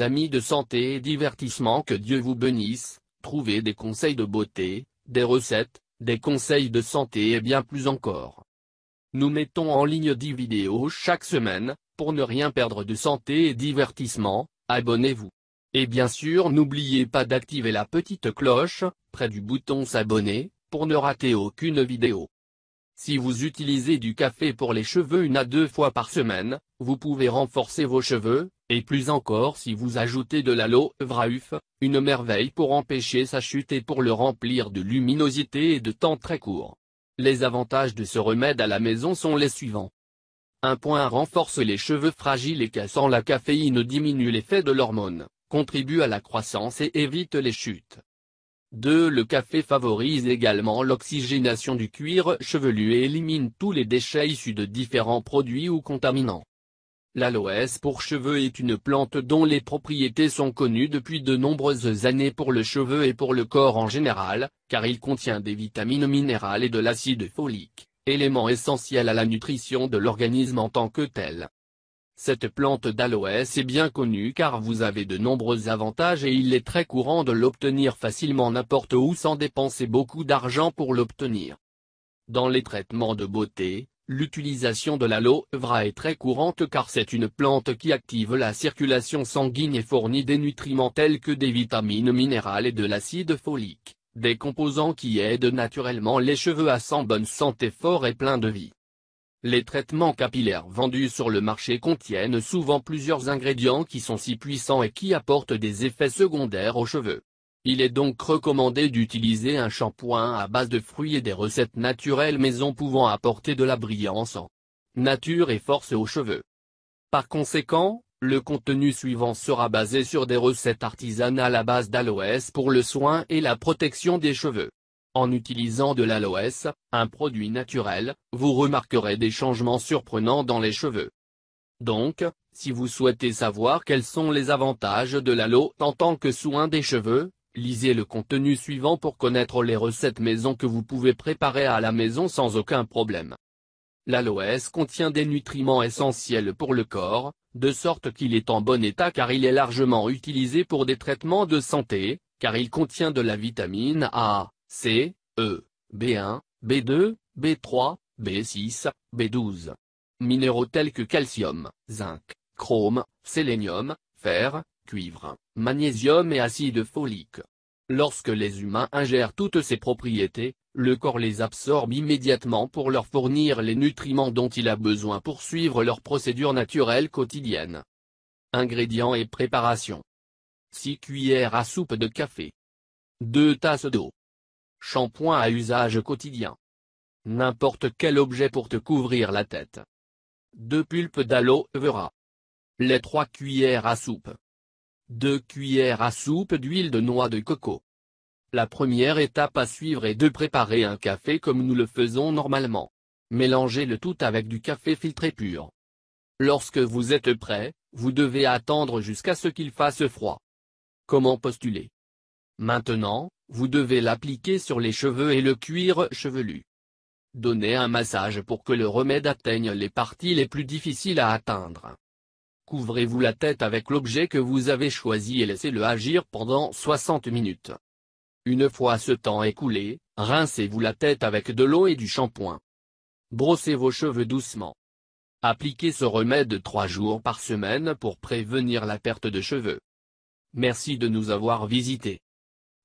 amis de santé et divertissement que Dieu vous bénisse, trouvez des conseils de beauté, des recettes, des conseils de santé et bien plus encore. Nous mettons en ligne 10 vidéos chaque semaine, pour ne rien perdre de santé et divertissement, abonnez-vous. Et bien sûr n'oubliez pas d'activer la petite cloche, près du bouton s'abonner, pour ne rater aucune vidéo. Si vous utilisez du café pour les cheveux une à deux fois par semaine, vous pouvez renforcer vos cheveux, et plus encore si vous ajoutez de l'aloe vera une merveille pour empêcher sa chute et pour le remplir de luminosité et de temps très court. Les avantages de ce remède à la maison sont les suivants. 1. Renforce les cheveux fragiles et cassant la caféine diminue l'effet de l'hormone, contribue à la croissance et évite les chutes. 2. Le café favorise également l'oxygénation du cuir chevelu et élimine tous les déchets issus de différents produits ou contaminants. L'aloès pour cheveux est une plante dont les propriétés sont connues depuis de nombreuses années pour le cheveu et pour le corps en général, car il contient des vitamines minérales et de l'acide folique, élément essentiel à la nutrition de l'organisme en tant que tel. Cette plante d'aloès est bien connue car vous avez de nombreux avantages et il est très courant de l'obtenir facilement n'importe où sans dépenser beaucoup d'argent pour l'obtenir. Dans les traitements de beauté, L'utilisation de l'aloe vera est très courante car c'est une plante qui active la circulation sanguine et fournit des nutriments tels que des vitamines minérales et de l'acide folique, des composants qui aident naturellement les cheveux à s'en bonne santé fort et plein de vie. Les traitements capillaires vendus sur le marché contiennent souvent plusieurs ingrédients qui sont si puissants et qui apportent des effets secondaires aux cheveux. Il est donc recommandé d'utiliser un shampoing à base de fruits et des recettes naturelles maison pouvant apporter de la brillance en nature et force aux cheveux. Par conséquent, le contenu suivant sera basé sur des recettes artisanales à base d'aloès pour le soin et la protection des cheveux. En utilisant de l'aloès, un produit naturel, vous remarquerez des changements surprenants dans les cheveux. Donc, si vous souhaitez savoir quels sont les avantages de l'aloe en tant que soin des cheveux, Lisez le contenu suivant pour connaître les recettes maison que vous pouvez préparer à la maison sans aucun problème. L'aloès contient des nutriments essentiels pour le corps, de sorte qu'il est en bon état car il est largement utilisé pour des traitements de santé, car il contient de la vitamine A, C, E, B1, B2, B3, B6, B12. Minéraux tels que calcium, zinc, chrome, sélénium, fer, cuivre, magnésium et acide folique. Lorsque les humains ingèrent toutes ces propriétés, le corps les absorbe immédiatement pour leur fournir les nutriments dont il a besoin pour suivre leurs procédures naturelles quotidiennes. Ingrédients et préparation 6 cuillères à soupe de café 2 tasses d'eau Shampoing à usage quotidien N'importe quel objet pour te couvrir la tête 2 pulpes d'aloe vera Les 3 cuillères à soupe 2 cuillères à soupe d'huile de noix de coco. La première étape à suivre est de préparer un café comme nous le faisons normalement. Mélangez le tout avec du café filtré pur. Lorsque vous êtes prêt, vous devez attendre jusqu'à ce qu'il fasse froid. Comment postuler Maintenant, vous devez l'appliquer sur les cheveux et le cuir chevelu. Donnez un massage pour que le remède atteigne les parties les plus difficiles à atteindre. Couvrez-vous la tête avec l'objet que vous avez choisi et laissez-le agir pendant 60 minutes. Une fois ce temps écoulé, rincez-vous la tête avec de l'eau et du shampoing. Brossez vos cheveux doucement. Appliquez ce remède 3 jours par semaine pour prévenir la perte de cheveux. Merci de nous avoir visités.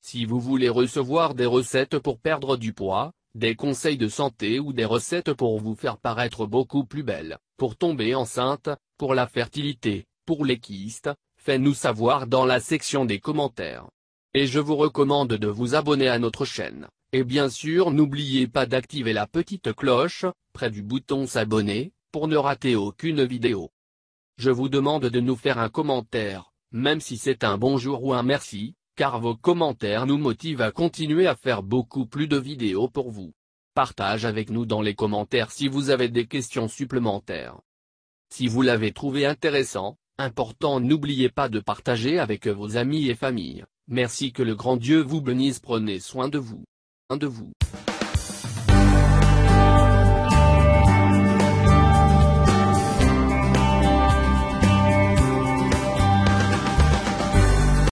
Si vous voulez recevoir des recettes pour perdre du poids, des conseils de santé ou des recettes pour vous faire paraître beaucoup plus belle, pour tomber enceinte, pour la fertilité, pour les kystes, faites-nous savoir dans la section des commentaires. Et je vous recommande de vous abonner à notre chaîne, et bien sûr n'oubliez pas d'activer la petite cloche, près du bouton s'abonner, pour ne rater aucune vidéo. Je vous demande de nous faire un commentaire, même si c'est un bonjour ou un merci, car vos commentaires nous motivent à continuer à faire beaucoup plus de vidéos pour vous. Partage avec nous dans les commentaires si vous avez des questions supplémentaires. Si vous l'avez trouvé intéressant, important n'oubliez pas de partager avec vos amis et familles. Merci que le grand Dieu vous bénisse prenez soin de vous. Un de vous.